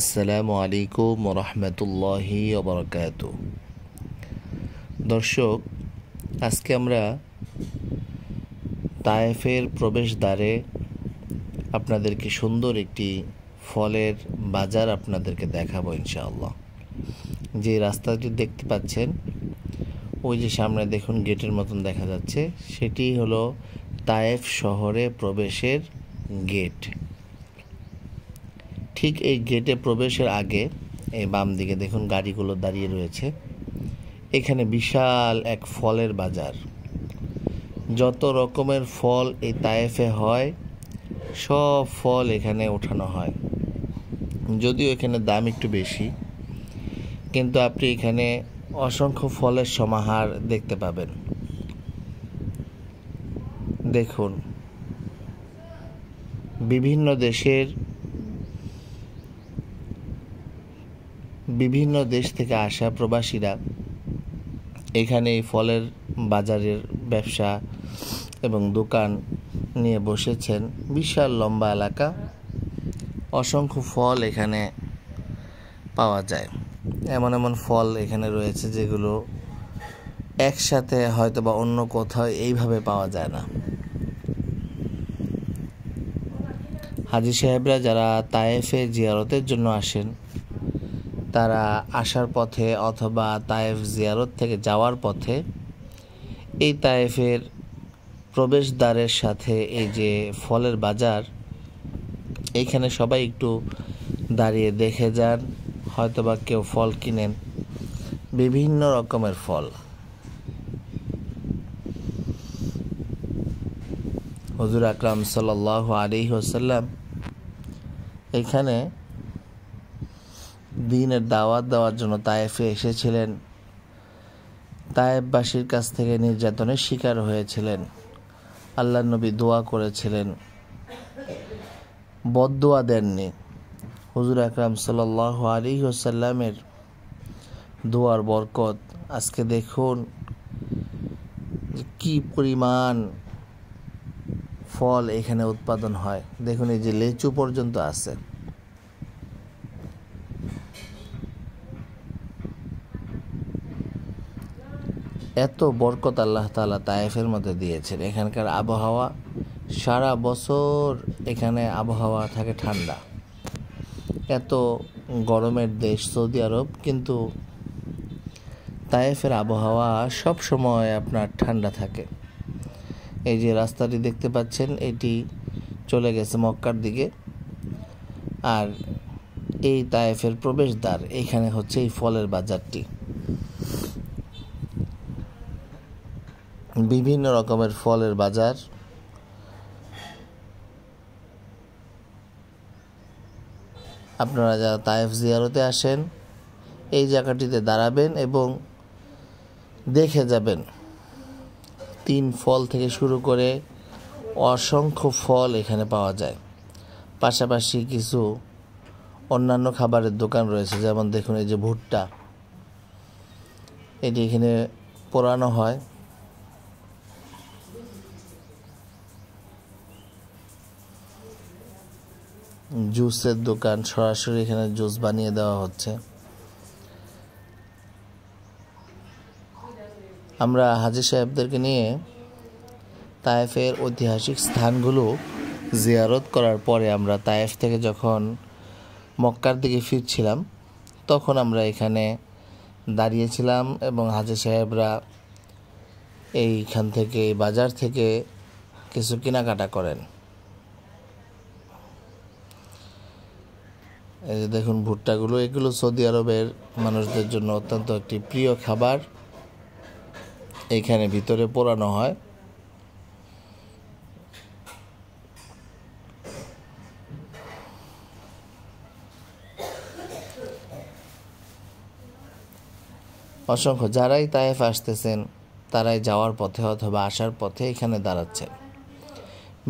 আসসালামু আলাইকুম রহমতুল্লাহি অবরকাত দর্শক আজকে আমরা তায়েফের প্রবেশদ্বারে আপনাদেরকে সুন্দর একটি ফলের বাজার আপনাদেরকে দেখাবো ইনশাআল্লাহ যে রাস্তাটি দেখতে পাচ্ছেন ওই যে সামনে দেখুন গেটের মতন দেখা যাচ্ছে সেটি হলো তায়েফ শহরে প্রবেশের গেট ঠিক এই গেটে প্রবেশের আগে এই বাম দিকে দেখুন গাড়িগুলো দাঁড়িয়ে রয়েছে এখানে বিশাল এক ফলের বাজার যত রকমের ফল এই তায়েফে হয় সব ফল এখানে ওঠানো হয় যদিও এখানে দাম একটু বেশি কিন্তু আপনি এখানে অসংখ্য ফলের সমাহার দেখতে পাবেন দেখুন বিভিন্ন দেশের বিভিন্ন দেশ থেকে আসা প্রবাসীরা এখানে এই ফলের বাজারের ব্যবসা এবং দোকান নিয়ে বসেছেন বিশাল লম্বা এলাকা অসংখ্য ফল এখানে পাওয়া যায় এমন এমন ফল এখানে রয়েছে যেগুলো একসাথে হয়তো বা অন্য কোথাও এইভাবে পাওয়া যায় না হাজি সাহেবরা যারা তায়েফে জিয়ারতের জন্য আসেন তারা আসার পথে অথবা তায়েফ জিয়ারত থেকে যাওয়ার পথে এই তায়েফের প্রবেশদ্বারের সাথে এই যে ফলের বাজার এইখানে সবাই একটু দাঁড়িয়ে দেখে যান হয়তোবা কেউ ফল কিনেন বিভিন্ন রকমের ফল হজুর আকরাম সাল আলী হোসাল্লাম এখানে দিনের দাওয়াত দেওয়ার জন্য তায়েফে এসেছিলেন তায়েববাসীর কাছ থেকে নির্যাতনের শিকার হয়েছিলেন আল্লাহ নবী দোয়া করেছিলেন বদোয়া দেননি হুজুর আকরাম সাল আলী ওসাল্লামের দোয়ার বরকত আজকে দেখুন কি পরিমাণ ফল এখানে উৎপাদন হয় দেখুন এই যে লেচু পর্যন্ত আছে এত বরকত আল্লাহ তালা তায়েফের মধ্যে দিয়েছেন এখানকার আবহাওয়া সারা বছর এখানে আবহাওয়া থাকে ঠান্ডা এত গরমের দেশ সৌদি আরব কিন্তু তায়েফের আবহাওয়া সব সময় আপনার ঠান্ডা থাকে এই যে রাস্তাটি দেখতে পাচ্ছেন এটি চলে গেছে মক্কার দিকে আর এই তায়েফের প্রবেশদ্বার এইখানে হচ্ছে এই ফলের বাজারটি বিভিন্ন রকমের ফলের বাজার আপনারা যারা তায়েফ জিয়ারতে আসেন এই জায়গাটিতে দাঁড়াবেন এবং দেখে যাবেন তিন ফল থেকে শুরু করে অসংখ্য ফল এখানে পাওয়া যায় পাশাপাশি কিছু অন্যান্য খাবারের দোকান রয়েছে যেমন দেখুন এই যে ভুট্টা এটি এখানে পোড়ানো হয় জুসের দোকান সরাসরি এখানে জুস বানিয়ে দেওয়া হচ্ছে আমরা হাজি সাহেবদেরকে নিয়ে তায়েফের ঐতিহাসিক স্থানগুলো জিয়ারত করার পরে আমরা তায়েফ থেকে যখন মক্কার দিকে ফিরছিলাম তখন আমরা এখানে দাঁড়িয়েছিলাম এবং হাজি সাহেবরা এইখান থেকে বাজার থেকে কিছু কেনাকাটা করেন এই যে দেখুন ভুট্টাগুলো এগুলো সৌদি আরবের মানুষদের জন্য অত্যন্ত একটি প্রিয় খাবার এইখানে ভিতরে পোড়ানো হয় অসংখ্য যারাই তায়েফ আসতেছেন তারাই যাওয়ার পথে অথবা আসার পথে এখানে দাঁড়াচ্ছেন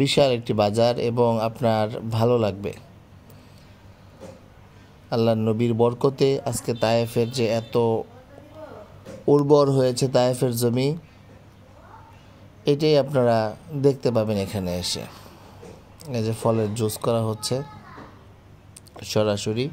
বিশাল একটি বাজার এবং আপনার ভালো লাগবে আল্লাহ নবীর বরকতে আজকে তায়েফের যে এত উর্বর হয়েছে তায়েফের জমি এটাই আপনারা দেখতে পাবেন এখানে এসে এই যে ফলের জুস করা হচ্ছে সরাসরি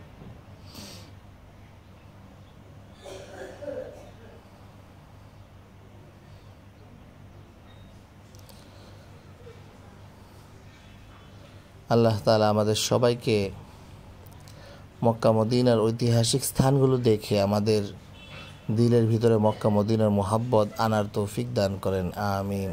আল্লাহ তালা আমাদের সবাইকে মক্কা মদিনার ঐতিহাসিক স্থানগুলো দেখে আমাদের দিলের ভিতরে মক্কা মদিনার মোহাব্বত আনার তৌফিক দান করেন আমিন